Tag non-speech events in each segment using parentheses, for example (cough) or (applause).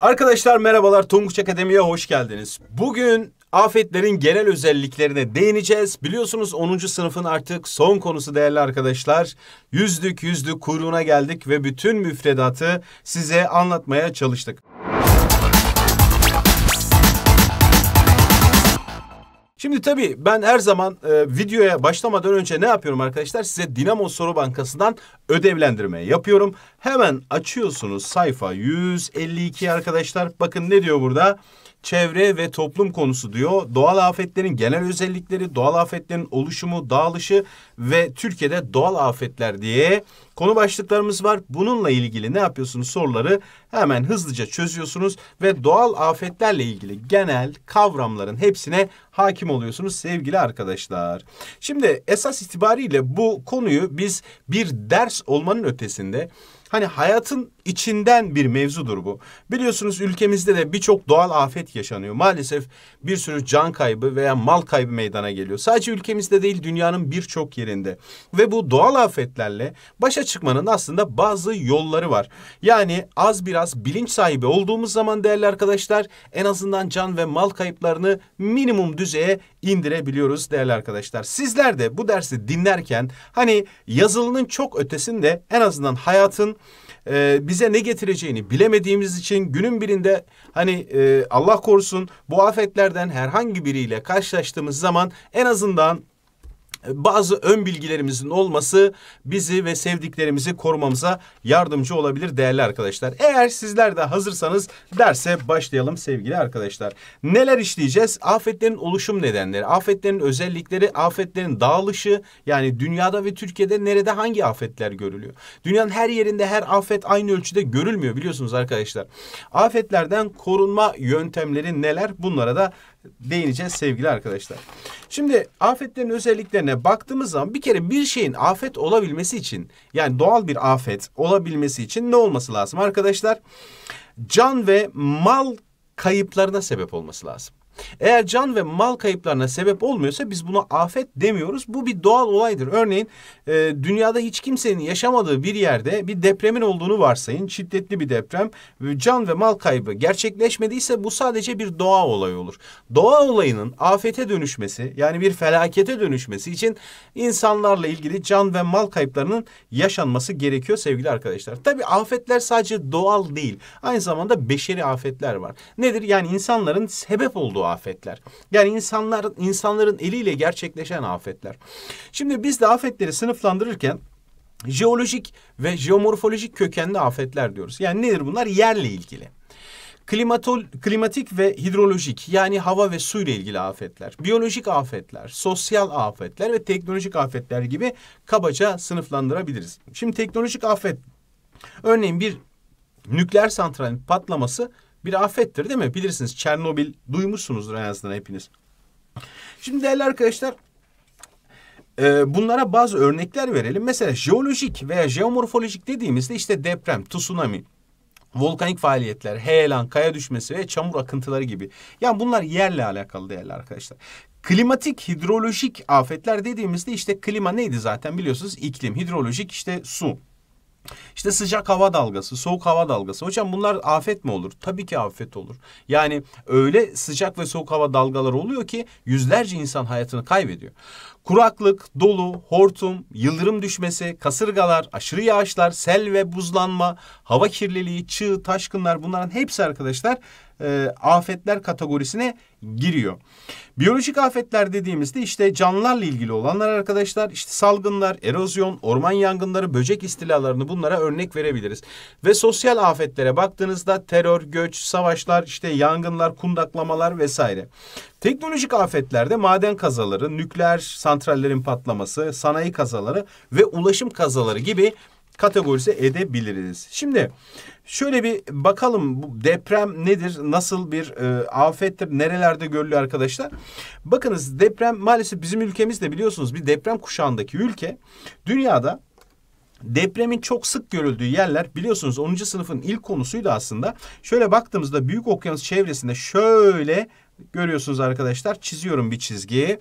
Arkadaşlar merhabalar Tonguç Akademi'ye hoş geldiniz. Bugün afetlerin genel özelliklerine değineceğiz. Biliyorsunuz 10. sınıfın artık son konusu değerli arkadaşlar. Yüzdük yüzdük kuyruğuna geldik ve bütün müfredatı size anlatmaya çalıştık. Şimdi tabii ben her zaman e, videoya başlamadan önce ne yapıyorum arkadaşlar? Size Dinamo Soru Bankası'ndan ödevlendirme yapıyorum. Hemen açıyorsunuz sayfa 152 arkadaşlar. Bakın ne diyor burada? çevre ve toplum konusu diyor. Doğal afetlerin genel özellikleri, doğal afetlerin oluşumu, dağılışı ve Türkiye'de doğal afetler diye konu başlıklarımız var. Bununla ilgili ne yapıyorsunuz soruları hemen hızlıca çözüyorsunuz ve doğal afetlerle ilgili genel kavramların hepsine hakim oluyorsunuz sevgili arkadaşlar. Şimdi esas itibariyle bu konuyu biz bir ders olmanın ötesinde Hani hayatın içinden bir mevzudur bu. Biliyorsunuz ülkemizde de birçok doğal afet yaşanıyor. Maalesef bir sürü can kaybı veya mal kaybı meydana geliyor. Sadece ülkemizde değil dünyanın birçok yerinde. Ve bu doğal afetlerle başa çıkmanın aslında bazı yolları var. Yani az biraz bilinç sahibi olduğumuz zaman değerli arkadaşlar en azından can ve mal kayıplarını minimum düzeye indirebiliyoruz değerli arkadaşlar. Sizler de bu dersi dinlerken hani yazılının çok ötesinde en azından hayatın e, bize ne getireceğini bilemediğimiz için günün birinde hani e, Allah korusun bu afetlerden herhangi biriyle karşılaştığımız zaman en azından bazı ön bilgilerimizin olması bizi ve sevdiklerimizi korumamıza yardımcı olabilir değerli arkadaşlar. Eğer sizler de hazırsanız derse başlayalım sevgili arkadaşlar. Neler işleyeceğiz? Afetlerin oluşum nedenleri, afetlerin özellikleri, afetlerin dağılışı yani dünyada ve Türkiye'de nerede hangi afetler görülüyor? Dünyanın her yerinde her afet aynı ölçüde görülmüyor biliyorsunuz arkadaşlar. Afetlerden korunma yöntemleri neler? Bunlara da değineceğiz sevgili arkadaşlar. Şimdi afetlerin özelliklerine baktığımız zaman bir kere bir şeyin afet olabilmesi için yani doğal bir afet olabilmesi için ne olması lazım arkadaşlar? Can ve mal kayıplarına sebep olması lazım. Eğer can ve mal kayıplarına sebep olmuyorsa biz buna afet demiyoruz. Bu bir doğal olaydır. Örneğin e, dünyada hiç kimsenin yaşamadığı bir yerde bir depremin olduğunu varsayın. Şiddetli bir deprem. E, can ve mal kaybı gerçekleşmediyse bu sadece bir doğa olayı olur. Doğa olayının afete dönüşmesi yani bir felakete dönüşmesi için insanlarla ilgili can ve mal kayıplarının yaşanması gerekiyor sevgili arkadaşlar. Tabi afetler sadece doğal değil. Aynı zamanda beşeri afetler var. Nedir? Yani insanların sebep olduğu afetler. Yani insanlar insanların eliyle gerçekleşen afetler. Şimdi biz de afetleri sınıflandırırken jeolojik ve jeomorfolojik kökenli afetler diyoruz. Yani nedir bunlar? Yerle ilgili. Klimatol, klimatik ve hidrolojik yani hava ve su ile ilgili afetler, biyolojik afetler, sosyal afetler ve teknolojik afetler gibi kabaca sınıflandırabiliriz. Şimdi teknolojik afet örneğin bir nükleer santralin patlaması bir afettir değil mi? Bilirsiniz Çernobil duymuşsunuzdur en azından hepiniz. Şimdi değerli arkadaşlar e, bunlara bazı örnekler verelim. Mesela jeolojik veya jeomorfolojik dediğimizde işte deprem, tsunami, volkanik faaliyetler, heyelan, kaya düşmesi ve çamur akıntıları gibi. Yani bunlar yerle alakalı değerli arkadaşlar. Klimatik, hidrolojik afetler dediğimizde işte klima neydi zaten biliyorsunuz iklim, hidrolojik işte su. İşte sıcak hava dalgası, soğuk hava dalgası. Hocam bunlar afet mi olur? Tabii ki afet olur. Yani öyle sıcak ve soğuk hava dalgaları oluyor ki yüzlerce insan hayatını kaybediyor. Kuraklık, dolu, hortum, yıldırım düşmesi, kasırgalar, aşırı yağışlar, sel ve buzlanma, hava kirliliği, çığ, taşkınlar bunların hepsi arkadaşlar e, afetler kategorisine giriyor. Biyolojik afetler dediğimizde işte canlılarla ilgili olanlar arkadaşlar işte salgınlar, erozyon, orman yangınları, böcek istilalarını bunlara örnek verebiliriz. Ve sosyal afetlere baktığınızda terör, göç, savaşlar, işte yangınlar, kundaklamalar vesaire. Teknolojik afetlerde maden kazaları, nükleer santrallerin patlaması, sanayi kazaları ve ulaşım kazaları gibi kategorize edebiliriz. Şimdi Şöyle bir bakalım bu deprem nedir, nasıl bir e, afettir, nerelerde görülüyor arkadaşlar. Bakınız deprem maalesef bizim ülkemizde biliyorsunuz bir deprem kuşağındaki ülke dünyada Depremin çok sık görüldüğü yerler biliyorsunuz 10. sınıfın ilk konusuydu aslında. Şöyle baktığımızda Büyük Okyanus çevresinde şöyle görüyorsunuz arkadaşlar çiziyorum bir çizgiyi.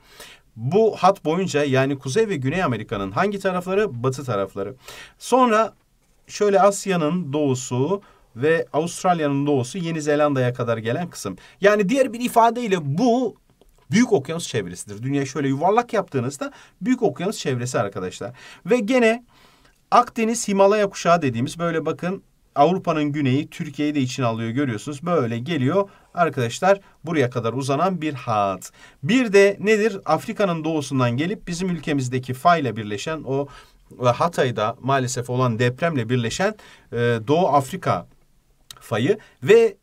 Bu hat boyunca yani Kuzey ve Güney Amerika'nın hangi tarafları? Batı tarafları. Sonra şöyle Asya'nın doğusu ve Avustralya'nın doğusu Yeni Zelanda'ya kadar gelen kısım. Yani diğer bir ifadeyle bu büyük okyanus çevresidir. Dünya şöyle yuvarlak yaptığınızda büyük okyanus çevresi arkadaşlar. Ve gene Akdeniz Himalaya kuşağı dediğimiz böyle bakın Avrupa'nın güneyi Türkiye'yi de içine alıyor görüyorsunuz. Böyle geliyor arkadaşlar buraya kadar uzanan bir hat. Bir de nedir? Afrika'nın doğusundan gelip bizim ülkemizdeki Fa ile birleşen o ve Hatay'da maalesef olan depremle birleşen e, Doğu Afrika fayı ve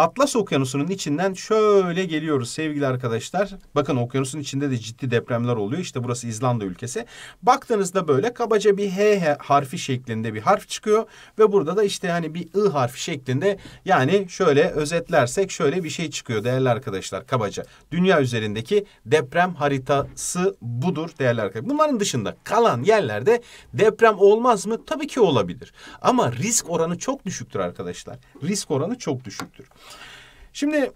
Atlas Okyanusu'nun içinden şöyle geliyoruz sevgili arkadaşlar. Bakın okyanusun içinde de ciddi depremler oluyor. İşte burası İzlanda ülkesi. Baktığınızda böyle kabaca bir H, harfi şeklinde bir harf çıkıyor. Ve burada da işte hani bir I harfi şeklinde yani şöyle özetlersek şöyle bir şey çıkıyor değerli arkadaşlar kabaca. Dünya üzerindeki deprem haritası budur değerli arkadaşlar. Bunların dışında kalan yerlerde deprem olmaz mı? Tabii ki olabilir. Ama risk oranı çok düşüktür arkadaşlar. Risk oranı çok düşüktür. Şimdi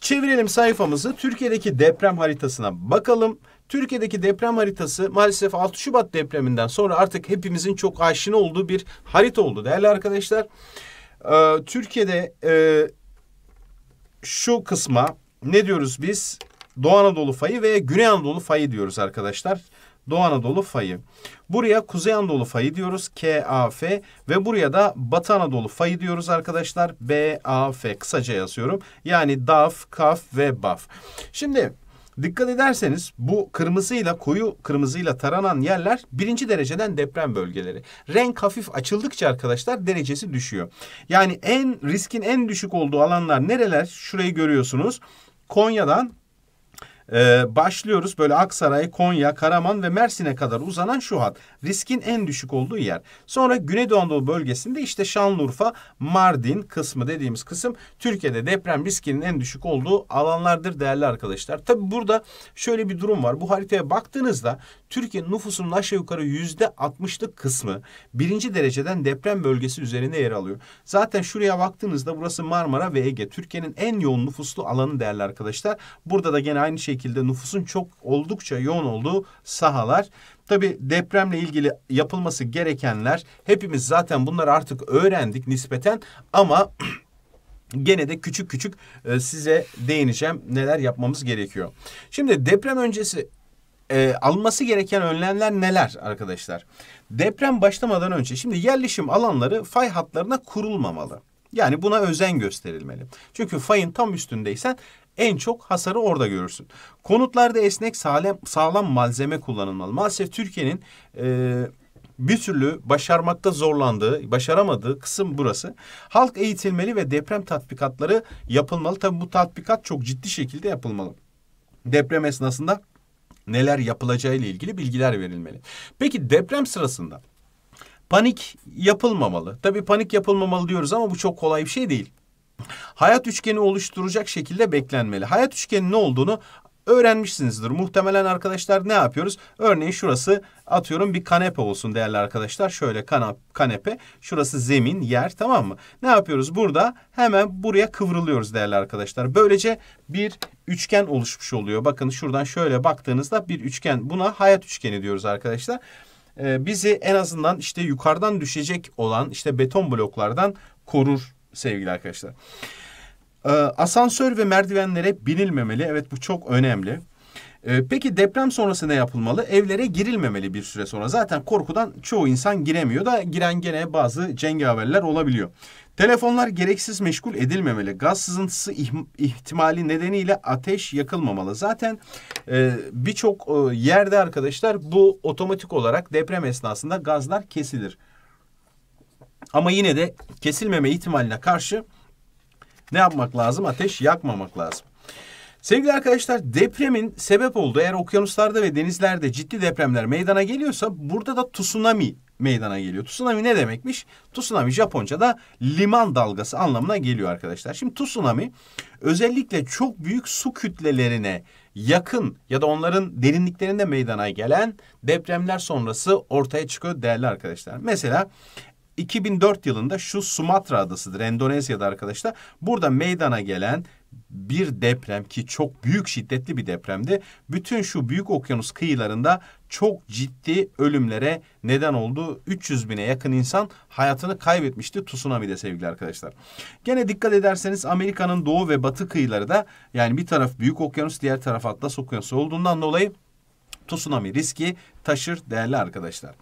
çevirelim sayfamızı. Türkiye'deki deprem haritasına bakalım. Türkiye'deki deprem haritası maalesef 6 Şubat depreminden sonra artık hepimizin çok aşina olduğu bir harita oldu değerli arkadaşlar. Ee, Türkiye'de e, şu kısma ne diyoruz biz? Doğu Anadolu fayı ve Güney Anadolu fayı diyoruz arkadaşlar. Doğu Anadolu fayı. Buraya Kuzey Anadolu fayı diyoruz KAF ve buraya da Batı Anadolu fayı diyoruz arkadaşlar BAF kısaca yazıyorum. Yani DAF, KAF ve BAF. Şimdi Dikkat ederseniz bu kırmızıyla koyu kırmızıyla taranan yerler birinci dereceden deprem bölgeleri. Renk hafif açıldıkça arkadaşlar derecesi düşüyor. Yani en riskin en düşük olduğu alanlar nereler? Şurayı görüyorsunuz. Konya'dan ee, başlıyoruz böyle Aksaray, Konya, Karaman ve Mersin'e kadar uzanan şu hat. Riskin en düşük olduğu yer. Sonra Güneydoğu Anadolu bölgesinde işte Şanlıurfa, Mardin kısmı dediğimiz kısım Türkiye'de deprem riskinin en düşük olduğu alanlardır değerli arkadaşlar. Tabi burada şöyle bir durum var. Bu haritaya baktığınızda Türkiye'nin nüfusunun aşağı yukarı yüzde %60'lık kısmı birinci dereceden deprem bölgesi üzerinde yer alıyor. Zaten şuraya baktığınızda burası Marmara ve Ege. Türkiye'nin en yoğun nüfuslu alanı değerli arkadaşlar. Burada da gene aynı şekilde nüfusun çok oldukça yoğun olduğu sahalar. Tabi depremle ilgili yapılması gerekenler hepimiz zaten bunları artık öğrendik nispeten ama (clears throat) Gene de küçük küçük e, size değineceğim neler yapmamız gerekiyor. Şimdi deprem öncesi e, alınması gereken önlemler neler arkadaşlar? Deprem başlamadan önce şimdi yerleşim alanları fay hatlarına kurulmamalı. Yani buna özen gösterilmeli. Çünkü fayın tam üstündeysen en çok hasarı orada görürsün. Konutlarda esnek sağlam, sağlam malzeme kullanılmalı. Maalesef Türkiye'nin e, bir türlü başarmakta zorlandığı, başaramadığı kısım burası. Halk eğitilmeli ve deprem tatbikatları yapılmalı. Tabii bu tatbikat çok ciddi şekilde yapılmalı. Deprem esnasında neler yapılacağı ile ilgili bilgiler verilmeli. Peki deprem sırasında panik yapılmamalı. Tabii panik yapılmamalı diyoruz ama bu çok kolay bir şey değil. Hayat üçgeni oluşturacak şekilde beklenmeli. Hayat üçgeni ne olduğunu öğrenmişsinizdir. Muhtemelen arkadaşlar ne yapıyoruz? Örneğin şurası atıyorum bir kanepe olsun değerli arkadaşlar. Şöyle kanap, kanepe. Şurası zemin, yer tamam mı? Ne yapıyoruz? Burada hemen buraya kıvrılıyoruz değerli arkadaşlar. Böylece bir üçgen oluşmuş oluyor. Bakın şuradan şöyle baktığınızda bir üçgen. Buna hayat üçgeni diyoruz arkadaşlar. Ee, bizi en azından işte yukarıdan düşecek olan işte beton bloklardan korur sevgili arkadaşlar. Ee, asansör ve merdivenlere binilmemeli. Evet bu çok önemli. Ee, peki deprem sonrası ne yapılmalı? Evlere girilmemeli bir süre sonra. Zaten korkudan çoğu insan giremiyor da giren gene bazı cengaverler olabiliyor. Telefonlar gereksiz meşgul edilmemeli. Gaz sızıntısı ihtimali nedeniyle ateş yakılmamalı. Zaten e, birçok e, yerde arkadaşlar bu otomatik olarak deprem esnasında gazlar kesilir. Ama yine de kesilmeme ihtimaline karşı ne yapmak lazım? Ateş yakmamak lazım. Sevgili arkadaşlar depremin sebep olduğu eğer okyanuslarda ve denizlerde ciddi depremler meydana geliyorsa burada da tsunami meydana geliyor. Tsunami ne demekmiş? Tsunami Japonca'da liman dalgası anlamına geliyor arkadaşlar. Şimdi tsunami özellikle çok büyük su kütlelerine yakın ya da onların derinliklerinde meydana gelen depremler sonrası ortaya çıkıyor değerli arkadaşlar. Mesela 2004 yılında şu Sumatra adasıdır Endonezya'da arkadaşlar. Burada meydana gelen bir deprem ki çok büyük şiddetli bir depremdi. Bütün şu büyük okyanus kıyılarında çok ciddi ölümlere neden oldu. 300 bine yakın insan hayatını kaybetmişti tsunami'de sevgili arkadaşlar. Gene dikkat ederseniz Amerika'nın doğu ve batı kıyıları da yani bir taraf Büyük Okyanus diğer taraf Atlas Okyanusu olduğundan dolayı tsunami riski taşır değerli arkadaşlar.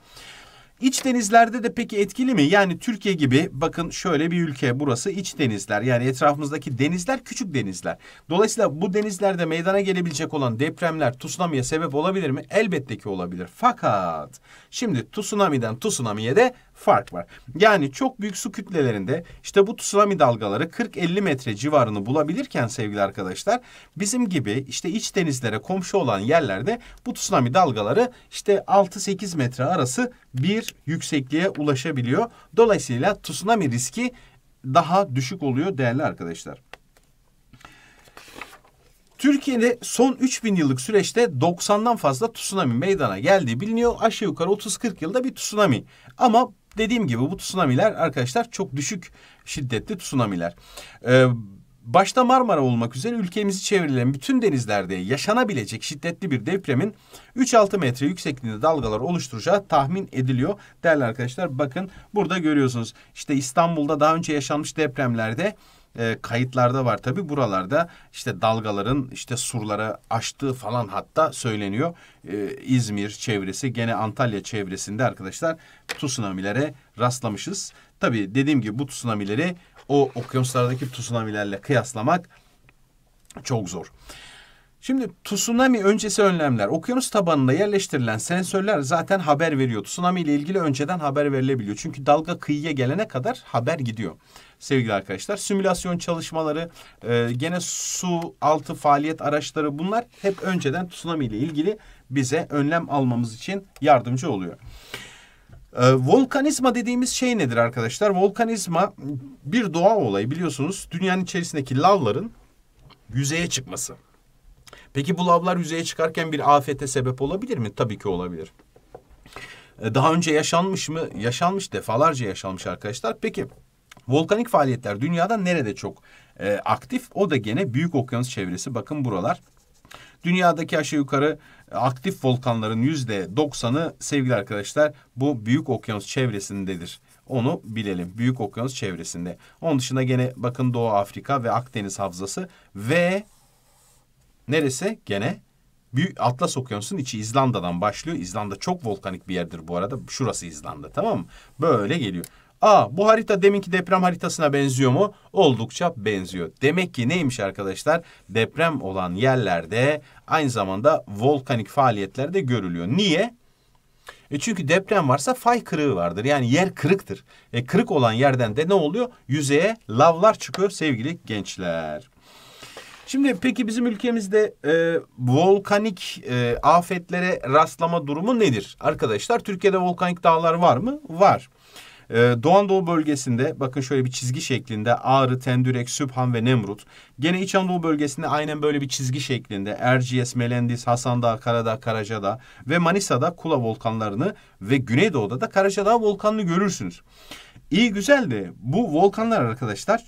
İç denizlerde de peki etkili mi? Yani Türkiye gibi bakın şöyle bir ülke burası iç denizler. Yani etrafımızdaki denizler küçük denizler. Dolayısıyla bu denizlerde meydana gelebilecek olan depremler tsunami'ye sebep olabilir mi? Elbette ki olabilir. Fakat şimdi tsunami'den tsunami'ye de fark var. Yani çok büyük su kütlelerinde işte bu tsunami dalgaları 40-50 metre civarını bulabilirken sevgili arkadaşlar bizim gibi işte iç denizlere komşu olan yerlerde bu tsunami dalgaları işte 6-8 metre arası bir yüksekliğe ulaşabiliyor. Dolayısıyla tsunami riski daha düşük oluyor değerli arkadaşlar. Türkiye'de son 3000 yıllık süreçte 90'dan fazla tsunami meydana geldiği biliniyor. Aşağı yukarı 30-40 yılda bir tsunami. Ama dediğim gibi bu tsunamiler arkadaşlar çok düşük şiddetli tsunamiler. Ee, başta Marmara olmak üzere ülkemizi çevrilen bütün denizlerde yaşanabilecek şiddetli bir depremin 3-6 metre yüksekliğinde dalgalar oluşturacağı tahmin ediliyor. Değerli arkadaşlar bakın burada görüyorsunuz işte İstanbul'da daha önce yaşanmış depremlerde e, kayıtlarda var tabi buralarda işte dalgaların işte surlara açtığı falan hatta söyleniyor. E, İzmir çevresi gene Antalya çevresinde arkadaşlar tsunamilere rastlamışız. Tabi dediğim gibi bu tsunamileri o okyanuslardaki tsunamilerle kıyaslamak çok zor. Şimdi tsunami öncesi önlemler. Okyanus tabanında yerleştirilen sensörler zaten haber veriyor. Tsunami ile ilgili önceden haber verilebiliyor. Çünkü dalga kıyıya gelene kadar haber gidiyor sevgili arkadaşlar. Simülasyon çalışmaları, e, gene su altı faaliyet araçları bunlar hep önceden tsunami ile ilgili bize önlem almamız için yardımcı oluyor. E, volkanizma dediğimiz şey nedir arkadaşlar? Volkanizma bir doğa olayı biliyorsunuz. Dünyanın içerisindeki lavların yüzeye çıkması. Peki bu lavlar yüzeye çıkarken bir afete sebep olabilir mi? Tabii ki olabilir. E, daha önce yaşanmış mı? Yaşanmış defalarca yaşanmış arkadaşlar. Peki volkanik faaliyetler dünyada nerede çok e, aktif? O da gene büyük okyanus çevresi. Bakın buralar. Dünyadaki aşağı yukarı e, aktif volkanların yüzde doksanı sevgili arkadaşlar bu büyük okyanus çevresindedir. Onu bilelim. Büyük okyanus çevresinde. Onun dışında gene bakın Doğu Afrika ve Akdeniz Havzası ve Neresi? Gene Büyük Atlas Okyanusu'nun içi İzlanda'dan başlıyor. İzlanda çok volkanik bir yerdir bu arada. Şurası İzlanda tamam mı? Böyle geliyor. Aa bu harita deminki deprem haritasına benziyor mu? Oldukça benziyor. Demek ki neymiş arkadaşlar? Deprem olan yerlerde aynı zamanda volkanik faaliyetler de görülüyor. Niye? E çünkü deprem varsa fay kırığı vardır. Yani yer kırıktır. E kırık olan yerden de ne oluyor? Yüzeye lavlar çıkıyor sevgili gençler. Şimdi peki bizim ülkemizde e, volkanik e, afetlere rastlama durumu nedir? Arkadaşlar Türkiye'de volkanik dağlar var mı? Var. Ee, Doğu Anadolu bölgesinde bakın şöyle bir çizgi şeklinde Ağrı, Tendürek, Sübhan ve Nemrut. Gene İç Anadolu bölgesinde aynen böyle bir çizgi şeklinde Erciyes, Melendiz, Hasandağ, Karadağ, Karacadağ ve Manisa'da Kula volkanlarını ve Güneydoğu'da da Karacadağ volkanını görürsünüz. İyi güzel de bu volkanlar arkadaşlar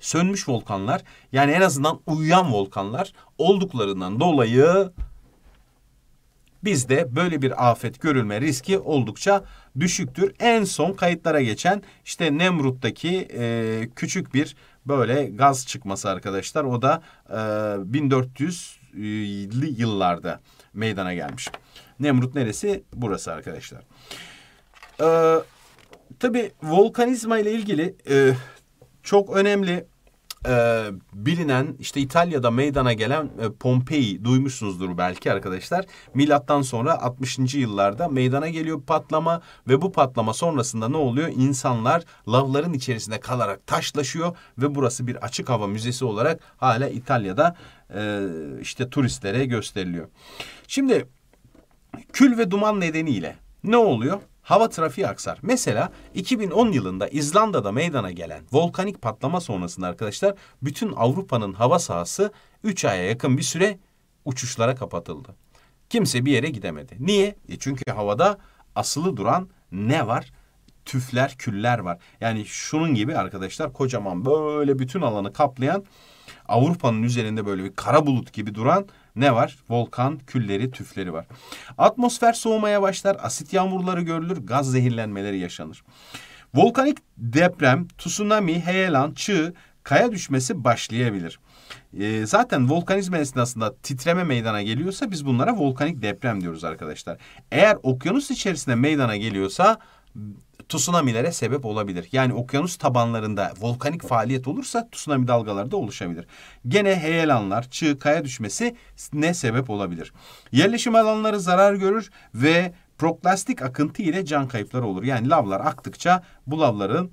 sönmüş volkanlar yani en azından uyuyan volkanlar olduklarından dolayı bizde böyle bir afet görülme riski oldukça düşüktür. En son kayıtlara geçen işte Nemrut'taki e, küçük bir böyle gaz çıkması arkadaşlar. O da e, 1400'lü yıllarda meydana gelmiş. Nemrut neresi? Burası arkadaşlar. Ee, tabii volkanizma ile ilgili e, çok önemli e, bilinen işte İtalya'da meydana gelen e, Pompei duymuşsunuzdur belki arkadaşlar. Milattan sonra 60. yıllarda meydana geliyor patlama ve bu patlama sonrasında ne oluyor? İnsanlar lavların içerisinde kalarak taşlaşıyor ve burası bir açık hava müzesi olarak hala İtalya'da e, işte turistlere gösteriliyor. Şimdi kül ve duman nedeniyle ne oluyor? hava trafiği aksar. Mesela 2010 yılında İzlanda'da meydana gelen volkanik patlama sonrasında arkadaşlar bütün Avrupa'nın hava sahası 3 aya yakın bir süre uçuşlara kapatıldı. Kimse bir yere gidemedi. Niye? E çünkü havada asılı duran ne var? Tüfler, küller var. Yani şunun gibi arkadaşlar kocaman böyle bütün alanı kaplayan Avrupa'nın üzerinde böyle bir kara bulut gibi duran ne var? Volkan külleri, tüfleri var. Atmosfer soğumaya başlar, asit yağmurları görülür, gaz zehirlenmeleri yaşanır. Volkanik deprem, tsunami, heyelan, çığ, kaya düşmesi başlayabilir. E, zaten volkanizma esnasında titreme meydana geliyorsa biz bunlara volkanik deprem diyoruz arkadaşlar. Eğer okyanus içerisinde meydana geliyorsa tsunami'lere sebep olabilir. Yani okyanus tabanlarında volkanik faaliyet olursa tsunami dalgaları da oluşabilir. Gene heyelanlar, çığ, kaya düşmesi ne sebep olabilir. Yerleşim alanları zarar görür ve proklastik akıntı ile can kayıpları olur. Yani lavlar aktıkça bu lavların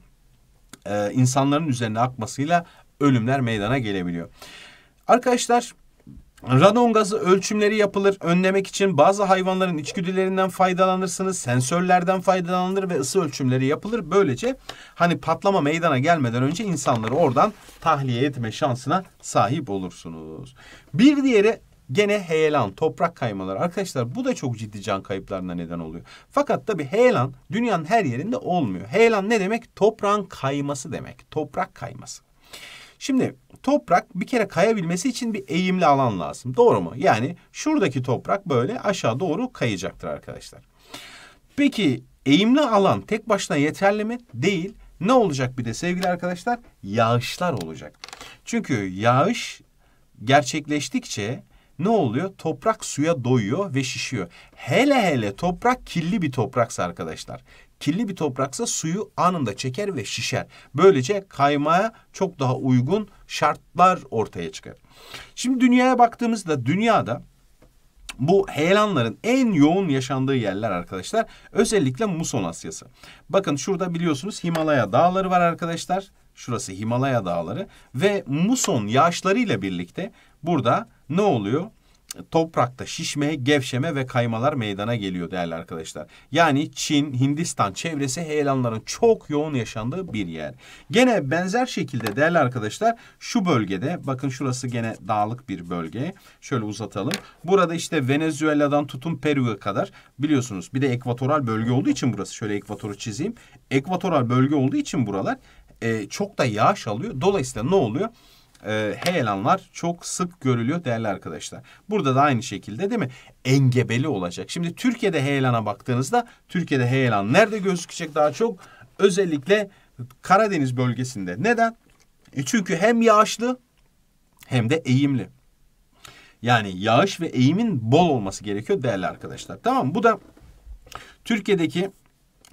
e, insanların üzerine akmasıyla ölümler meydana gelebiliyor. Arkadaşlar Radon gazı ölçümleri yapılır. Önlemek için bazı hayvanların içgüdülerinden faydalanırsınız. Sensörlerden faydalanır ve ısı ölçümleri yapılır. Böylece hani patlama meydana gelmeden önce insanları oradan tahliye etme şansına sahip olursunuz. Bir diğeri gene heyelan, toprak kaymaları. Arkadaşlar bu da çok ciddi can kayıplarına neden oluyor. Fakat tabi heyelan dünyanın her yerinde olmuyor. Heyelan ne demek? Toprağın kayması demek. Toprak kayması. Şimdi toprak bir kere kayabilmesi için bir eğimli alan lazım. Doğru mu? Yani şuradaki toprak böyle aşağı doğru kayacaktır arkadaşlar. Peki eğimli alan tek başına yeterli mi? Değil. Ne olacak bir de sevgili arkadaşlar? Yağışlar olacak. Çünkü yağış gerçekleştikçe ne oluyor? Toprak suya doyuyor ve şişiyor. Hele hele toprak kirli bir topraksa arkadaşlar. Kirli bir topraksa suyu anında çeker ve şişer. Böylece kaymaya çok daha uygun şartlar ortaya çıkar. Şimdi dünyaya baktığımızda dünyada bu heyelanların en yoğun yaşandığı yerler arkadaşlar. Özellikle Muson Asyası. Bakın şurada biliyorsunuz Himalaya dağları var arkadaşlar. Şurası Himalaya dağları ve muson yağışlarıyla birlikte burada ne oluyor? toprakta şişme, gevşeme ve kaymalar meydana geliyor değerli arkadaşlar. Yani Çin, Hindistan çevresi heyelanların çok yoğun yaşandığı bir yer. Gene benzer şekilde değerli arkadaşlar şu bölgede bakın şurası gene dağlık bir bölge. Şöyle uzatalım. Burada işte Venezuela'dan tutun Peru'ya kadar biliyorsunuz bir de ekvatoral bölge olduğu için burası şöyle ekvatoru çizeyim. Ekvatoral bölge olduğu için buralar e, çok da yağış alıyor. Dolayısıyla ne oluyor? E, heyelanlar çok sık görülüyor değerli arkadaşlar. Burada da aynı şekilde değil mi? Engebeli olacak. Şimdi Türkiye'de heyelana baktığınızda Türkiye'de heyelan nerede gözükecek daha çok? Özellikle Karadeniz bölgesinde. Neden? E çünkü hem yağışlı hem de eğimli. Yani yağış ve eğimin bol olması gerekiyor değerli arkadaşlar. Tamam mı? Bu da Türkiye'deki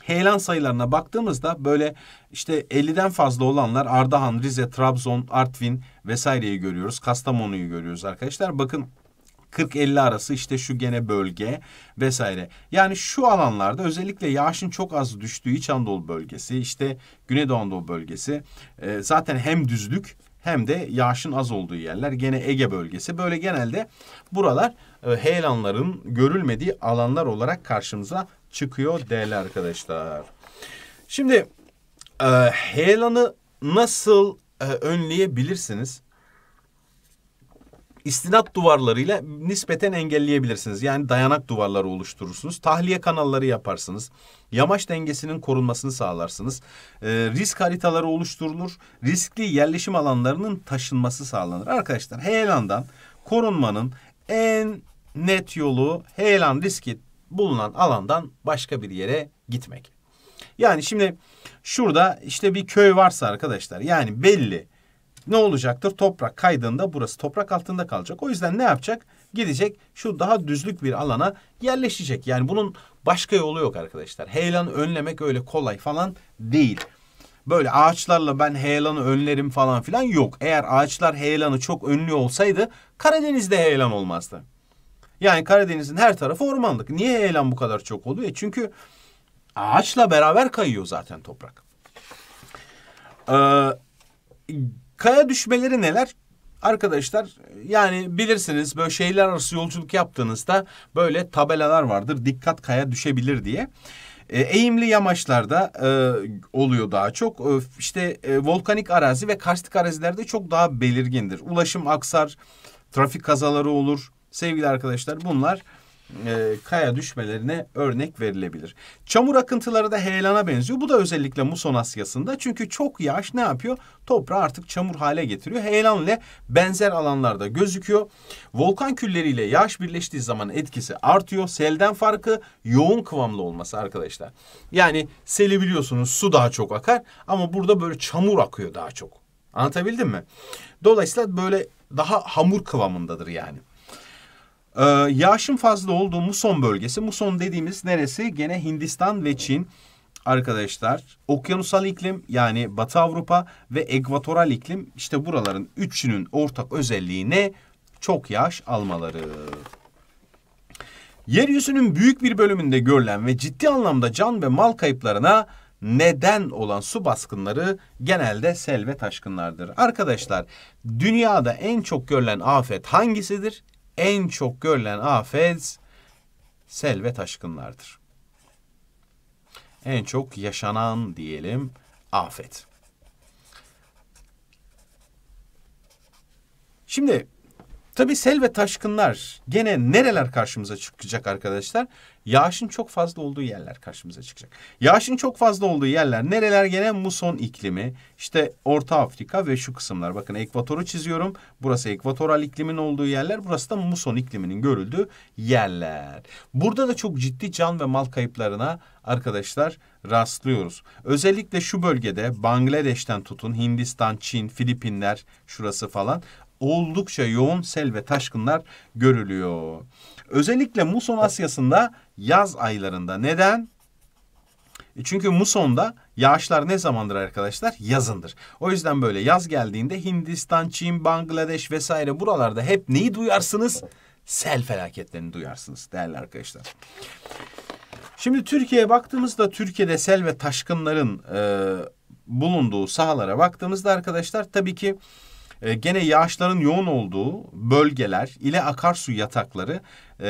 heyelan sayılarına baktığımızda böyle işte 50'den fazla olanlar Ardahan, Rize, Trabzon, Artvin vesaireyi görüyoruz. Kastamonu'yu görüyoruz arkadaşlar. Bakın 40-50 arası işte şu gene bölge vesaire. Yani şu alanlarda özellikle yağışın çok az düştüğü İç Anadolu bölgesi işte Güneydoğu Anadolu bölgesi e, zaten hem düzlük hem de yağışın az olduğu yerler gene Ege bölgesi böyle genelde buralar e, heyelanların görülmediği alanlar olarak karşımıza çıkıyor değerli arkadaşlar. Şimdi e, heyelanı nasıl e, önleyebilirsiniz? İstinat duvarlarıyla nispeten engelleyebilirsiniz. Yani dayanak duvarları oluşturursunuz. Tahliye kanalları yaparsınız. Yamaç dengesinin korunmasını sağlarsınız. E, risk haritaları oluşturulur. Riskli yerleşim alanlarının taşınması sağlanır. Arkadaşlar heyelandan korunmanın en net yolu heyelan riski bulunan alandan başka bir yere gitmek. Yani şimdi şurada işte bir köy varsa arkadaşlar yani belli ne olacaktır? Toprak kaydığında burası toprak altında kalacak. O yüzden ne yapacak? Gidecek şu daha düzlük bir alana yerleşecek. Yani bunun başka yolu yok arkadaşlar. Heyelanı önlemek öyle kolay falan değil. Böyle ağaçlarla ben heyelanı önlerim falan filan yok. Eğer ağaçlar heyelanı çok önlü olsaydı Karadeniz'de heyelan olmazdı. Yani Karadeniz'in her tarafı ormanlık. Niye heyelan bu kadar çok oluyor? E çünkü ağaçla beraber kayıyor zaten toprak. Ee, kaya düşmeleri neler? Arkadaşlar yani bilirsiniz böyle şehirler arası yolculuk yaptığınızda böyle tabelalar vardır. Dikkat kaya düşebilir diye. E, eğimli yamaçlarda e, oluyor daha çok. E, işte e, volkanik arazi ve karstik arazilerde çok daha belirgindir. Ulaşım aksar, trafik kazaları olur. Sevgili arkadaşlar bunlar e, kaya düşmelerine örnek verilebilir. Çamur akıntıları da heyelana benziyor. Bu da özellikle Muson Asyası'nda. Çünkü çok yağış ne yapıyor? Toprağı artık çamur hale getiriyor. Heyelan ile benzer alanlarda gözüküyor. Volkan külleriyle yağış birleştiği zaman etkisi artıyor. Selden farkı yoğun kıvamlı olması arkadaşlar. Yani seli biliyorsunuz su daha çok akar ama burada böyle çamur akıyor daha çok. Anlatabildim mi? Dolayısıyla böyle daha hamur kıvamındadır yani. Ee, yağışın fazla olduğu muson bölgesi. Muson dediğimiz neresi? Gene Hindistan ve Çin arkadaşlar. Okyanusal iklim yani Batı Avrupa ve ekvatoral iklim işte buraların üçünün ortak özelliği ne? Çok yağış almaları. Yeryüzünün büyük bir bölümünde görülen ve ciddi anlamda can ve mal kayıplarına neden olan su baskınları genelde sel ve taşkınlardır. Arkadaşlar dünyada en çok görülen afet hangisidir? en çok görülen afet sel ve taşkınlardır. En çok yaşanan diyelim afet. Şimdi tabii sel ve taşkınlar gene nereler karşımıza çıkacak arkadaşlar? yağışın çok fazla olduğu yerler karşımıza çıkacak. Yağışın çok fazla olduğu yerler nereler gene muson iklimi işte Orta Afrika ve şu kısımlar bakın ekvatoru çiziyorum. Burası ekvatoral iklimin olduğu yerler burası da muson ikliminin görüldüğü yerler. Burada da çok ciddi can ve mal kayıplarına arkadaşlar rastlıyoruz. Özellikle şu bölgede Bangladeş'ten tutun Hindistan, Çin, Filipinler şurası falan oldukça yoğun sel ve taşkınlar görülüyor. Özellikle Muson Asyası'nda yaz aylarında. Neden? E çünkü musonda yağışlar ne zamandır arkadaşlar? Yazındır. O yüzden böyle yaz geldiğinde Hindistan, Çin, Bangladeş vesaire buralarda hep neyi duyarsınız? Sel felaketlerini duyarsınız değerli arkadaşlar. Şimdi Türkiye'ye baktığımızda Türkiye'de sel ve taşkınların e, bulunduğu sahalara baktığımızda arkadaşlar tabii ki e, gene yağışların yoğun olduğu bölgeler ile akarsu yatakları e,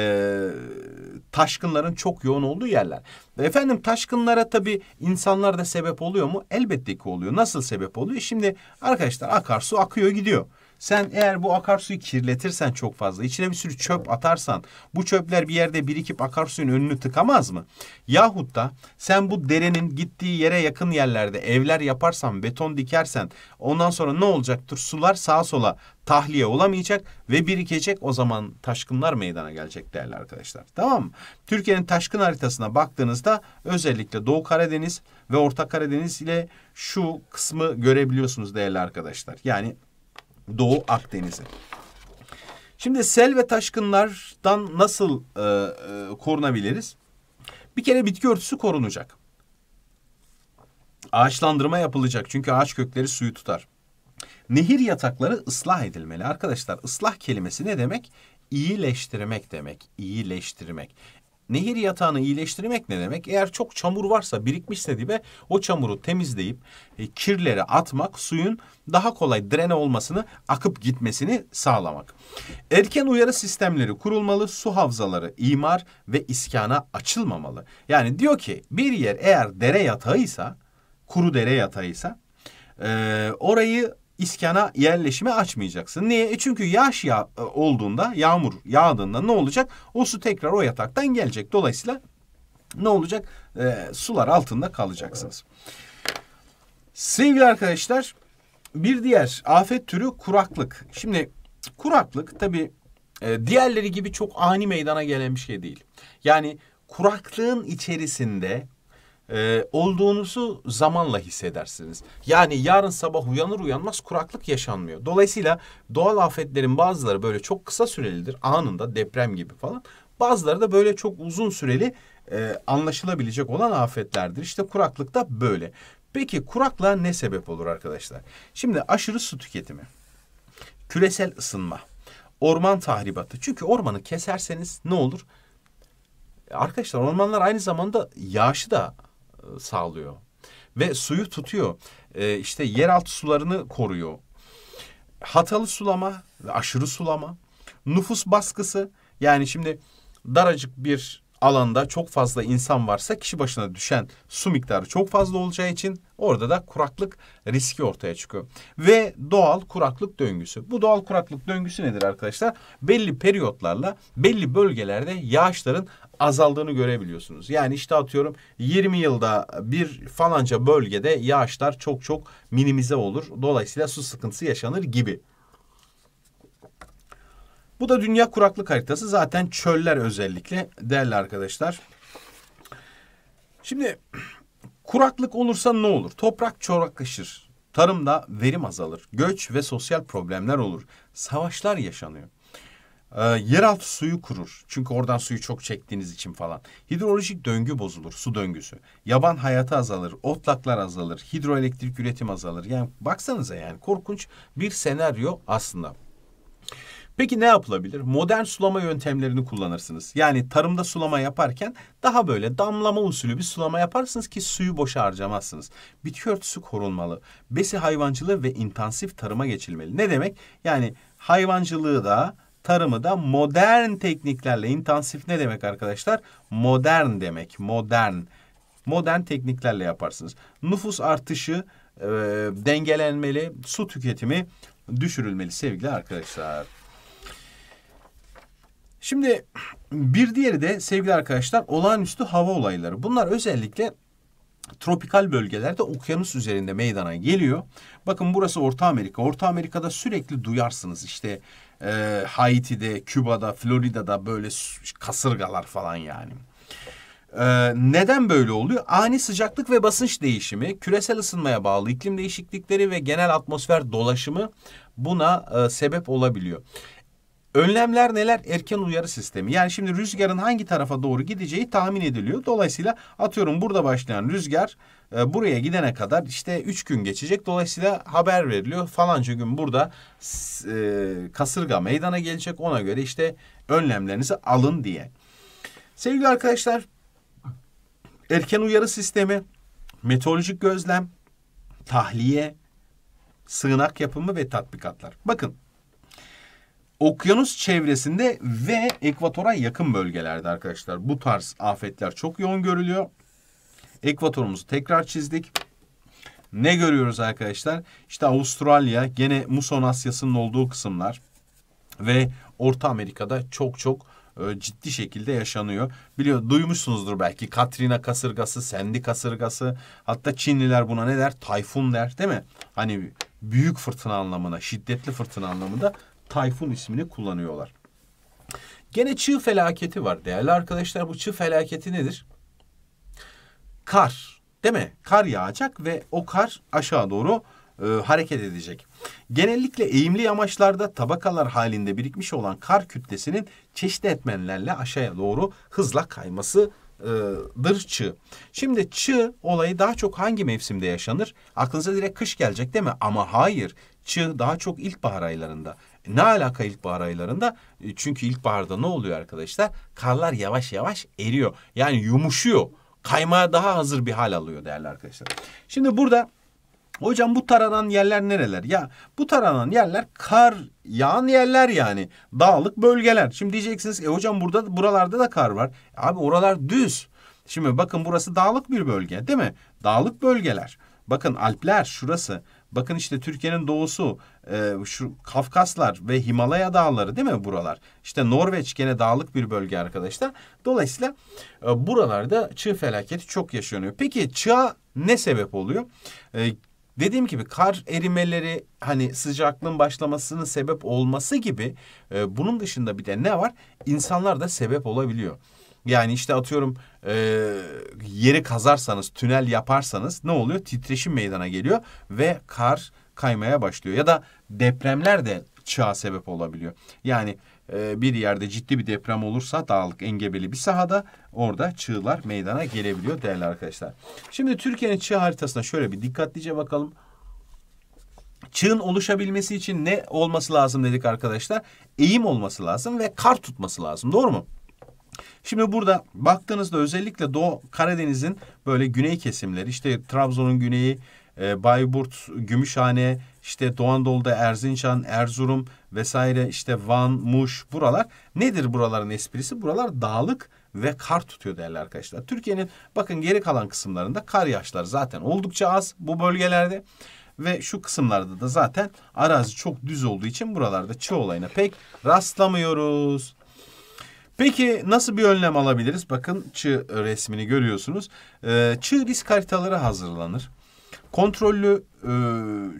taşkınların çok yoğun olduğu yerler. Efendim taşkınlara tabii insanlar da sebep oluyor mu? Elbette ki oluyor. Nasıl sebep oluyor? Şimdi arkadaşlar akarsu akıyor gidiyor. Sen eğer bu akarsuyu kirletirsen çok fazla içine bir sürü çöp atarsan bu çöpler bir yerde birikip akarsuyun önünü tıkamaz mı? Yahut da sen bu derenin gittiği yere yakın yerlerde evler yaparsan beton dikersen ondan sonra ne olacaktır? Sular sağa sola tahliye olamayacak ve birikecek o zaman taşkınlar meydana gelecek değerli arkadaşlar. Tamam mı? Türkiye'nin taşkın haritasına baktığınızda özellikle Doğu Karadeniz ve Orta Karadeniz ile şu kısmı görebiliyorsunuz değerli arkadaşlar. Yani Doğu Akdeniz'i. Şimdi sel ve taşkınlardan nasıl e, e, korunabiliriz? Bir kere bitki örtüsü korunacak. Ağaçlandırma yapılacak çünkü ağaç kökleri suyu tutar. Nehir yatakları ıslah edilmeli. Arkadaşlar ıslah kelimesi ne demek? İyileştirmek demek. İyileştirmek. Nehir yatağını iyileştirmek ne demek? Eğer çok çamur varsa birikmişse dibe o çamuru temizleyip e, kirlere atmak suyun daha kolay drene olmasını akıp gitmesini sağlamak. Erken uyarı sistemleri kurulmalı, su havzaları imar ve iskana açılmamalı. Yani diyor ki bir yer eğer dere yatağıysa kuru dere yatağıysa e, orayı iskana yerleşimi açmayacaksın. Niye? E çünkü yağış ya e, olduğunda, yağmur yağdığında ne olacak? O su tekrar o yataktan gelecek. Dolayısıyla ne olacak? E, sular altında kalacaksınız. Sevgili arkadaşlar, bir diğer afet türü kuraklık. Şimdi kuraklık tabii e, diğerleri gibi çok ani meydana gelen bir şey değil. Yani kuraklığın içerisinde e, olduğunuzu zamanla hissedersiniz. Yani yarın sabah uyanır uyanmaz kuraklık yaşanmıyor. Dolayısıyla doğal afetlerin bazıları böyle çok kısa sürelidir. Anında deprem gibi falan. Bazıları da böyle çok uzun süreli e, anlaşılabilecek olan afetlerdir. İşte kuraklık da böyle. Peki kuraklığa ne sebep olur arkadaşlar? Şimdi aşırı su tüketimi, küresel ısınma, orman tahribatı. Çünkü ormanı keserseniz ne olur? Arkadaşlar ormanlar aynı zamanda yağışı da sağlıyor. Ve suyu tutuyor. E, işte yeraltı sularını koruyor. Hatalı sulama ve aşırı sulama. Nüfus baskısı. Yani şimdi daracık bir alanda çok fazla insan varsa kişi başına düşen su miktarı çok fazla olacağı için orada da kuraklık riski ortaya çıkıyor. Ve doğal kuraklık döngüsü. Bu doğal kuraklık döngüsü nedir arkadaşlar? Belli periyotlarla belli bölgelerde yağışların azaldığını görebiliyorsunuz. Yani işte atıyorum 20 yılda bir falanca bölgede yağışlar çok çok minimize olur. Dolayısıyla su sıkıntısı yaşanır gibi. Bu da dünya kuraklık haritası. Zaten çöller özellikle değerli arkadaşlar. Şimdi kuraklık olursa ne olur? Toprak çoraklaşır. Tarımda verim azalır. Göç ve sosyal problemler olur. Savaşlar yaşanıyor e, yeraltı suyu kurur. Çünkü oradan suyu çok çektiğiniz için falan. Hidrolojik döngü bozulur, su döngüsü. Yaban hayatı azalır, otlaklar azalır, hidroelektrik üretim azalır. Yani baksanıza yani korkunç bir senaryo aslında. Peki ne yapılabilir? Modern sulama yöntemlerini kullanırsınız. Yani tarımda sulama yaparken daha böyle damlama usulü bir sulama yaparsınız ki suyu boşa harcamazsınız. Bitki örtüsü korunmalı. Besi hayvancılığı ve intensif tarıma geçilmeli. Ne demek? Yani hayvancılığı da tarımı da modern tekniklerle intensif ne demek arkadaşlar? Modern demek. Modern. Modern tekniklerle yaparsınız. Nüfus artışı e, dengelenmeli. Su tüketimi düşürülmeli sevgili arkadaşlar. Şimdi bir diğeri de sevgili arkadaşlar olağanüstü hava olayları. Bunlar özellikle tropikal bölgelerde okyanus üzerinde meydana geliyor. Bakın burası Orta Amerika. Orta Amerika'da sürekli duyarsınız işte e, Haiti'de, Küba'da, Florida'da böyle kasırgalar falan yani. Ee, neden böyle oluyor? Ani sıcaklık ve basınç değişimi, küresel ısınmaya bağlı iklim değişiklikleri ve genel atmosfer dolaşımı buna e, sebep olabiliyor. Önlemler neler? Erken uyarı sistemi. Yani şimdi rüzgarın hangi tarafa doğru gideceği tahmin ediliyor. Dolayısıyla atıyorum burada başlayan rüzgar e, buraya gidene kadar işte üç gün geçecek. Dolayısıyla haber veriliyor. Falanca gün burada e, kasırga meydana gelecek. Ona göre işte önlemlerinizi alın diye. Sevgili arkadaşlar erken uyarı sistemi, meteorolojik gözlem, tahliye, sığınak yapımı ve tatbikatlar. Bakın okyanus çevresinde ve ekvatora yakın bölgelerde arkadaşlar bu tarz afetler çok yoğun görülüyor ekvatorumuzu tekrar çizdik. Ne görüyoruz arkadaşlar? İşte Avustralya gene muson Asya'sının olduğu kısımlar ve Orta Amerika'da çok çok e, ciddi şekilde yaşanıyor. Biliyor duymuşsunuzdur belki Katrina kasırgası, Sandy kasırgası. Hatta Çinliler buna ne der? Tayfun der değil mi? Hani büyük fırtına anlamına, şiddetli fırtına anlamında tayfun ismini kullanıyorlar. Gene çığ felaketi var. Değerli arkadaşlar bu çığ felaketi nedir? kar değil mi? Kar yağacak ve o kar aşağı doğru e, hareket edecek. Genellikle eğimli yamaçlarda tabakalar halinde birikmiş olan kar kütlesinin çeşitli etmenlerle aşağıya doğru hızla kayması e, dır çığ. Şimdi çığ olayı daha çok hangi mevsimde yaşanır? Aklınıza direkt kış gelecek değil mi? Ama hayır. Çığ daha çok ilkbahar aylarında. Ne alaka ilkbahar aylarında? E, çünkü ilkbaharda ne oluyor arkadaşlar? Karlar yavaş yavaş eriyor. Yani yumuşuyor kaymaya daha hazır bir hal alıyor değerli arkadaşlar. Şimdi burada hocam bu taranan yerler nereler? Ya bu taranan yerler kar yağan yerler yani. Dağlık bölgeler. Şimdi diyeceksiniz e hocam burada buralarda da kar var. Abi oralar düz. Şimdi bakın burası dağlık bir bölge değil mi? Dağlık bölgeler. Bakın Alpler şurası Bakın işte Türkiye'nin doğusu e, şu Kafkaslar ve Himalaya dağları değil mi buralar? İşte Norveç gene dağlık bir bölge arkadaşlar. Dolayısıyla e, buralarda çığ felaketi çok yaşanıyor. Peki çığa ne sebep oluyor? E, Dediğim gibi kar erimeleri hani sıcaklığın başlamasının sebep olması gibi e, bunun dışında bir de ne var? İnsanlar da sebep olabiliyor. Yani işte atıyorum e, yeri kazarsanız, tünel yaparsanız ne oluyor? Titreşim meydana geliyor ve kar kaymaya başlıyor. Ya da depremler de çığa sebep olabiliyor. Yani e, bir yerde ciddi bir deprem olursa dağlık engebeli bir sahada orada çığlar meydana gelebiliyor değerli arkadaşlar. Şimdi Türkiye'nin çığ haritasına şöyle bir dikkatlice bakalım. Çığın oluşabilmesi için ne olması lazım dedik arkadaşlar? Eğim olması lazım ve kar tutması lazım. Doğru mu? Şimdi burada baktığınızda özellikle Doğu Karadeniz'in böyle güney kesimleri işte Trabzon'un güneyi, e, Bayburt, Gümüşhane, işte Doğu Anadolu'da Erzincan, Erzurum vesaire işte Van, Muş buralar nedir buraların esprisi? Buralar dağlık ve kar tutuyor değerli arkadaşlar. Türkiye'nin bakın geri kalan kısımlarında kar yağışları zaten oldukça az bu bölgelerde ve şu kısımlarda da zaten arazi çok düz olduğu için buralarda çığ olayına pek rastlamıyoruz. Peki nasıl bir önlem alabiliriz? Bakın çığ resmini görüyorsunuz. Ee, çığ risk haritaları hazırlanır. Kontrollü e,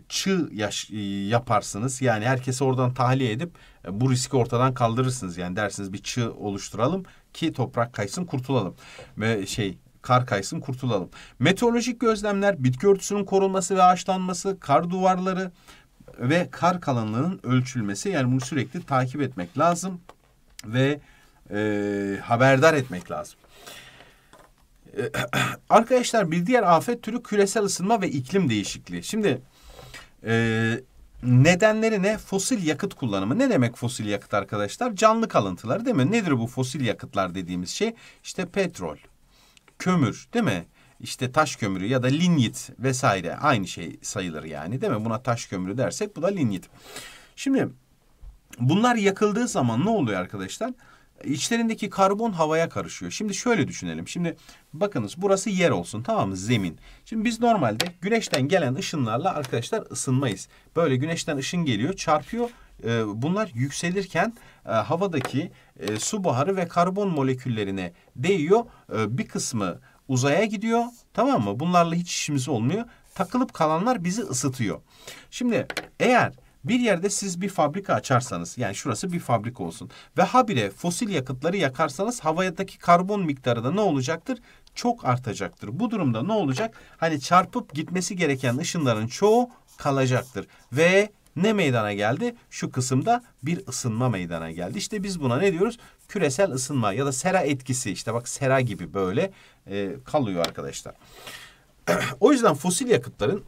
çığ yaş, e, yaparsınız. Yani herkesi oradan tahliye edip e, bu riski ortadan kaldırırsınız. Yani dersiniz bir çığ oluşturalım ki toprak kaysın kurtulalım. Ve şey kar kaysın kurtulalım. Meteorolojik gözlemler, bitki örtüsünün korunması ve ağaçlanması, kar duvarları ve kar kalınlığının ölçülmesi. Yani bunu sürekli takip etmek lazım. Ve e, haberdar etmek lazım. Ee, (clears throat) arkadaşlar bir diğer afet türü küresel ısınma ve iklim değişikliği. Şimdi e, nedenleri ne? Fosil yakıt kullanımı. Ne demek fosil yakıt arkadaşlar? Canlı kalıntılar değil mi? Nedir bu fosil yakıtlar dediğimiz şey? İşte petrol, kömür değil mi? İşte taş kömürü ya da linyit vesaire aynı şey sayılır yani değil mi? Buna taş kömürü dersek bu da linyit. Şimdi bunlar yakıldığı zaman ne oluyor arkadaşlar? Arkadaşlar İçlerindeki karbon havaya karışıyor. Şimdi şöyle düşünelim. Şimdi bakınız burası yer olsun tamam mı? Zemin. Şimdi biz normalde güneşten gelen ışınlarla arkadaşlar ısınmayız. Böyle güneşten ışın geliyor, çarpıyor. Ee, bunlar yükselirken e, havadaki e, su baharı ve karbon moleküllerine değiyor. Ee, bir kısmı uzaya gidiyor tamam mı? Bunlarla hiç işimiz olmuyor. Takılıp kalanlar bizi ısıtıyor. Şimdi eğer bir yerde siz bir fabrika açarsanız yani şurası bir fabrika olsun ve habire fosil yakıtları yakarsanız havadaki karbon miktarı da ne olacaktır? Çok artacaktır. Bu durumda ne olacak? Hani çarpıp gitmesi gereken ışınların çoğu kalacaktır ve ne meydana geldi? Şu kısımda bir ısınma meydana geldi. İşte biz buna ne diyoruz? Küresel ısınma ya da sera etkisi. İşte bak sera gibi böyle e, kalıyor arkadaşlar. (clears throat) o yüzden fosil yakıtların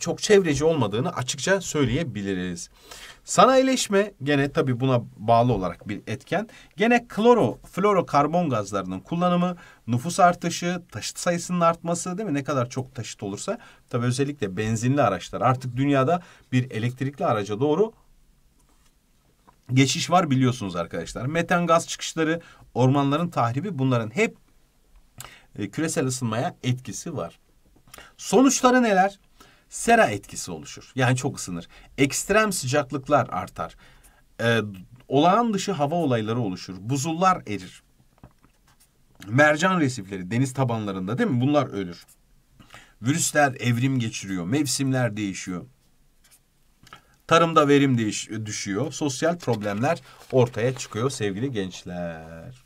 çok çevreci olmadığını açıkça söyleyebiliriz. Sanayileşme gene tabii buna bağlı olarak bir etken. Gene kloro, florokarbon gazlarının kullanımı, nüfus artışı, taşıt sayısının artması değil mi? Ne kadar çok taşıt olursa tabii özellikle benzinli araçlar artık dünyada bir elektrikli araca doğru geçiş var biliyorsunuz arkadaşlar. Metan gaz çıkışları, ormanların tahribi bunların hep e, küresel ısınmaya etkisi var. Sonuçları neler? sera etkisi oluşur. Yani çok ısınır. Ekstrem sıcaklıklar artar. Ee, olağan dışı hava olayları oluşur. Buzullar erir. Mercan resifleri deniz tabanlarında değil mi? Bunlar ölür. Virüsler evrim geçiriyor. Mevsimler değişiyor. Tarımda verim değiş düşüyor. Sosyal problemler ortaya çıkıyor sevgili gençler.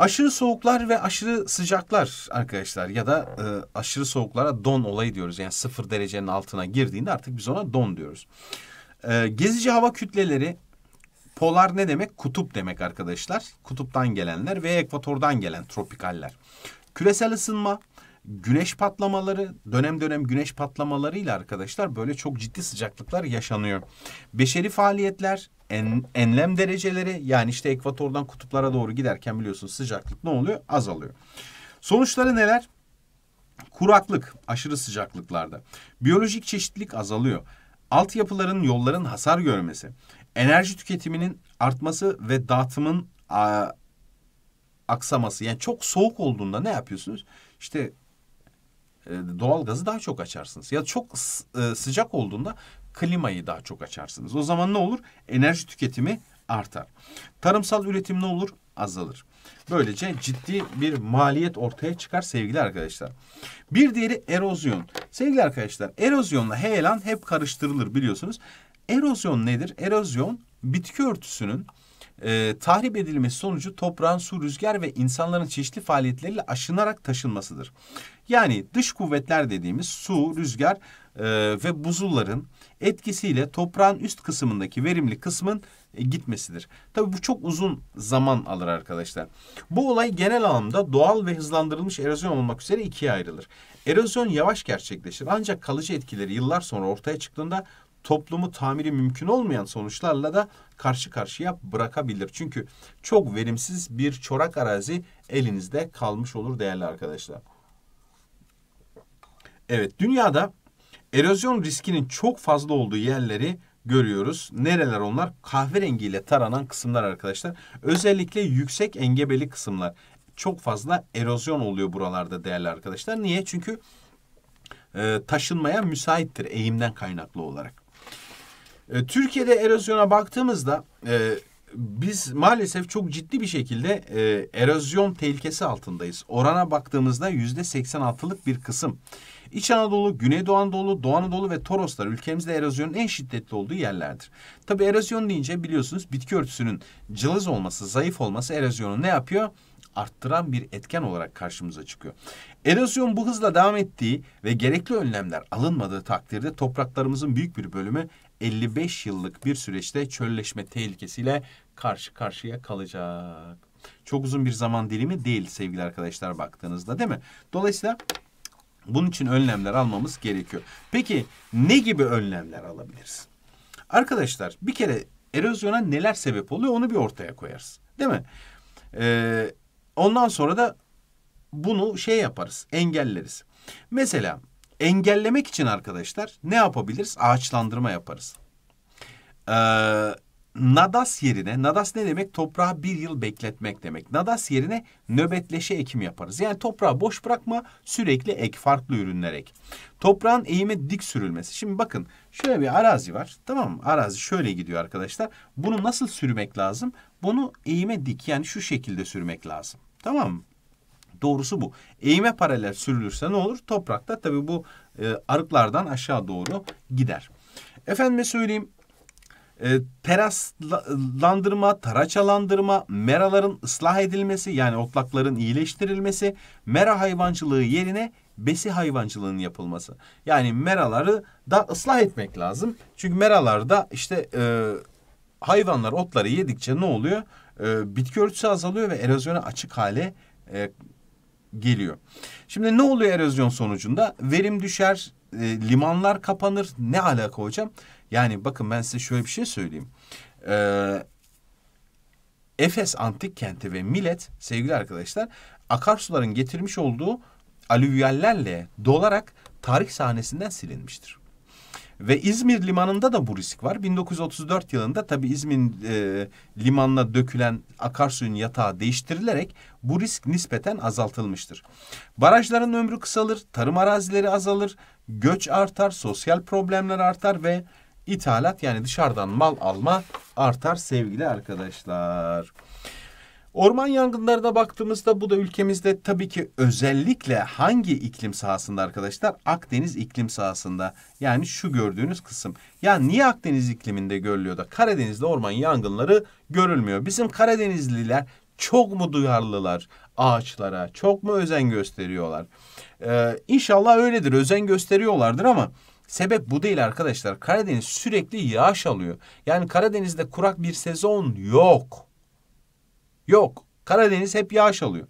Aşırı soğuklar ve aşırı sıcaklar arkadaşlar ya da e, aşırı soğuklara don olayı diyoruz. Yani sıfır derecenin altına girdiğinde artık biz ona don diyoruz. E, gezici hava kütleleri polar ne demek? Kutup demek arkadaşlar. Kutuptan gelenler ve ekvatordan gelen tropikaller. Küresel ısınma, güneş patlamaları, dönem dönem güneş patlamalarıyla arkadaşlar böyle çok ciddi sıcaklıklar yaşanıyor. Beşeri faaliyetler, en, enlem dereceleri yani işte ekvatordan kutuplara doğru giderken biliyorsunuz sıcaklık ne oluyor? Azalıyor. Sonuçları neler? Kuraklık, aşırı sıcaklıklarda. Biyolojik çeşitlilik azalıyor. Altyapıların, yolların hasar görmesi. Enerji tüketiminin artması ve dağıtımın a, aksaması. Yani çok soğuk olduğunda ne yapıyorsunuz? İşte e, doğal gazı daha çok açarsınız. Ya çok e, sıcak olduğunda klimayı daha çok açarsınız. O zaman ne olur? Enerji tüketimi artar. Tarımsal üretim ne olur? Azalır. Böylece ciddi bir maliyet ortaya çıkar sevgili arkadaşlar. Bir diğeri erozyon. Sevgili arkadaşlar erozyonla heyelan hep karıştırılır biliyorsunuz. Erozyon nedir? Erozyon bitki örtüsünün e, tahrip edilmesi sonucu toprağın su, rüzgar ve insanların çeşitli faaliyetleriyle aşınarak taşınmasıdır. Yani dış kuvvetler dediğimiz su, rüzgar e, ve buzulların etkisiyle toprağın üst kısmındaki verimli kısmın e, gitmesidir. Tabii bu çok uzun zaman alır arkadaşlar. Bu olay genel anlamda doğal ve hızlandırılmış erozyon olmak üzere ikiye ayrılır. Erozyon yavaş gerçekleşir ancak kalıcı etkileri yıllar sonra ortaya çıktığında toplumu tamiri mümkün olmayan sonuçlarla da karşı karşıya bırakabilir. Çünkü çok verimsiz bir çorak arazi elinizde kalmış olur değerli arkadaşlar. Evet dünyada Erozyon riskinin çok fazla olduğu yerleri görüyoruz. Nereler onlar? Kahverengiyle taranan kısımlar arkadaşlar. Özellikle yüksek engebeli kısımlar. Çok fazla erozyon oluyor buralarda değerli arkadaşlar. Niye? Çünkü e, taşınmaya müsaittir eğimden kaynaklı olarak. E, Türkiye'de erozyona baktığımızda e, biz maalesef çok ciddi bir şekilde e, erozyon tehlikesi altındayız. Orana baktığımızda yüzde %86'lık bir kısım. İç Anadolu, Güneydoğu Anadolu, Doğu Anadolu ve Toroslar ülkemizde erozyonun en şiddetli olduğu yerlerdir. Tabi erozyon deyince biliyorsunuz bitki örtüsünün cılız olması, zayıf olması erozyonu ne yapıyor? arttıran bir etken olarak karşımıza çıkıyor. Erozyon bu hızla devam ettiği ve gerekli önlemler alınmadığı takdirde topraklarımızın büyük bir bölümü 55 yıllık bir süreçte çölleşme tehlikesiyle karşı karşıya kalacak. Çok uzun bir zaman dilimi değil sevgili arkadaşlar baktığınızda değil mi? Dolayısıyla bunun için önlemler almamız gerekiyor. Peki ne gibi önlemler alabiliriz? Arkadaşlar bir kere erozyona neler sebep oluyor onu bir ortaya koyarız. Değil mi? Ee, ondan sonra da bunu şey yaparız, engelleriz. Mesela engellemek için arkadaşlar ne yapabiliriz? Ağaçlandırma yaparız. Ee, nadas yerine, nadas ne demek? Toprağı bir yıl bekletmek demek. Nadas yerine nöbetleşe ekim yaparız. Yani toprağı boş bırakma, sürekli ek, farklı ürünler ek. Toprağın eğime dik sürülmesi. Şimdi bakın şöyle bir arazi var. Tamam mı? Arazi şöyle gidiyor arkadaşlar. Bunu nasıl sürmek lazım? Bunu eğime dik yani şu şekilde sürmek lazım. Tamam mı? Doğrusu bu. Eğime paralel sürülürse ne olur? Toprakta tabii bu e, arıklardan aşağı doğru gider. Efendime söyleyeyim e, teraslandırma, taraçalandırma, meraların ıslah edilmesi yani otlakların iyileştirilmesi, mera hayvancılığı yerine besi hayvancılığının yapılması. Yani meraları da ıslah etmek lazım. Çünkü meralarda işte e, hayvanlar otları yedikçe ne oluyor? E, bitki örtüsü azalıyor ve erozyona açık hale e, geliyor. Şimdi ne oluyor erozyon sonucunda? Verim düşer, e, limanlar kapanır. Ne alaka hocam? Yani bakın ben size şöyle bir şey söyleyeyim. Ee, Efes Antik Kenti ve Milet sevgili arkadaşlar akarsuların getirmiş olduğu alüvyallerle dolarak tarih sahnesinden silinmiştir. Ve İzmir limanında da bu risk var. 1934 yılında tabi İzmir e, limanına dökülen akarsuyun yatağı değiştirilerek bu risk nispeten azaltılmıştır. Barajların ömrü kısalır, tarım arazileri azalır, göç artar, sosyal problemler artar ve İthalat yani dışarıdan mal alma artar sevgili arkadaşlar. Orman yangınlarına baktığımızda bu da ülkemizde tabii ki özellikle hangi iklim sahasında arkadaşlar? Akdeniz iklim sahasında. Yani şu gördüğünüz kısım. Ya niye Akdeniz ikliminde görülüyor da Karadeniz'de orman yangınları görülmüyor? Bizim Karadenizliler çok mu duyarlılar ağaçlara? Çok mu özen gösteriyorlar? Ee, inşallah öyledir. Özen gösteriyorlardır ama Sebep bu değil arkadaşlar. Karadeniz sürekli yağış alıyor. Yani Karadeniz'de kurak bir sezon yok. Yok. Karadeniz hep yağış alıyor.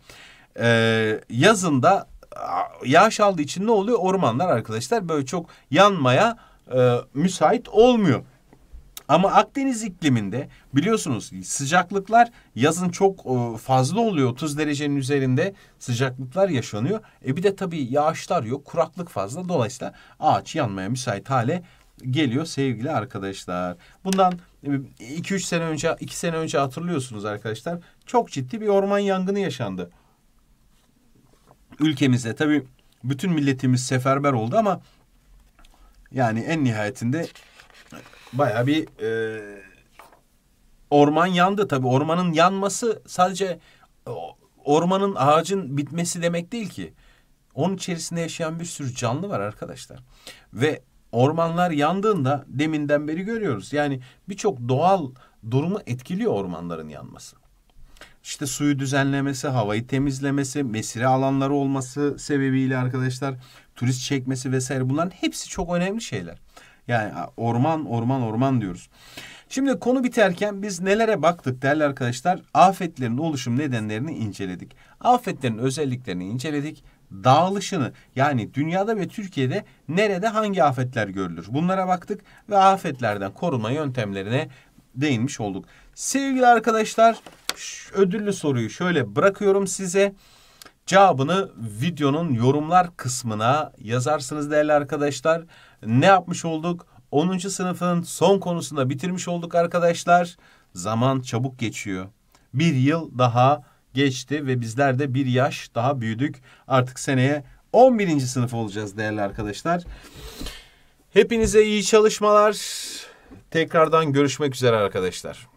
Ee, yazında yağış aldığı için ne oluyor? Ormanlar arkadaşlar böyle çok yanmaya e, müsait olmuyor. Ama Akdeniz ikliminde biliyorsunuz sıcaklıklar yazın çok e, fazla oluyor. 30 derecenin üzerinde sıcaklıklar yaşanıyor. E bir de tabii yağışlar yok, kuraklık fazla. Dolayısıyla ağaç yanmaya müsait hale geliyor sevgili arkadaşlar. Bundan 2-3 e, sene önce, 2 sene önce hatırlıyorsunuz arkadaşlar. Çok ciddi bir orman yangını yaşandı. Ülkemizde tabii bütün milletimiz seferber oldu ama yani en nihayetinde Baya bir e, orman yandı tabii. Ormanın yanması sadece e, ormanın ağacın bitmesi demek değil ki. Onun içerisinde yaşayan bir sürü canlı var arkadaşlar. Ve ormanlar yandığında deminden beri görüyoruz. Yani birçok doğal durumu etkiliyor ormanların yanması. İşte suyu düzenlemesi, havayı temizlemesi, mesire alanları olması sebebiyle arkadaşlar turist çekmesi vesaire bunların hepsi çok önemli şeyler. Yani orman orman orman diyoruz. Şimdi konu biterken biz nelere baktık değerli arkadaşlar? Afetlerin oluşum nedenlerini inceledik. Afetlerin özelliklerini inceledik. Dağılışını yani dünyada ve Türkiye'de nerede hangi afetler görülür? Bunlara baktık ve afetlerden korunma yöntemlerine değinmiş olduk. Sevgili arkadaşlar ödüllü soruyu şöyle bırakıyorum size. Cevabını videonun yorumlar kısmına yazarsınız değerli arkadaşlar ne yapmış olduk? 10. sınıfın son konusunda bitirmiş olduk arkadaşlar. Zaman çabuk geçiyor. Bir yıl daha geçti ve bizler de bir yaş daha büyüdük. Artık seneye 11. sınıf olacağız değerli arkadaşlar. Hepinize iyi çalışmalar. Tekrardan görüşmek üzere arkadaşlar.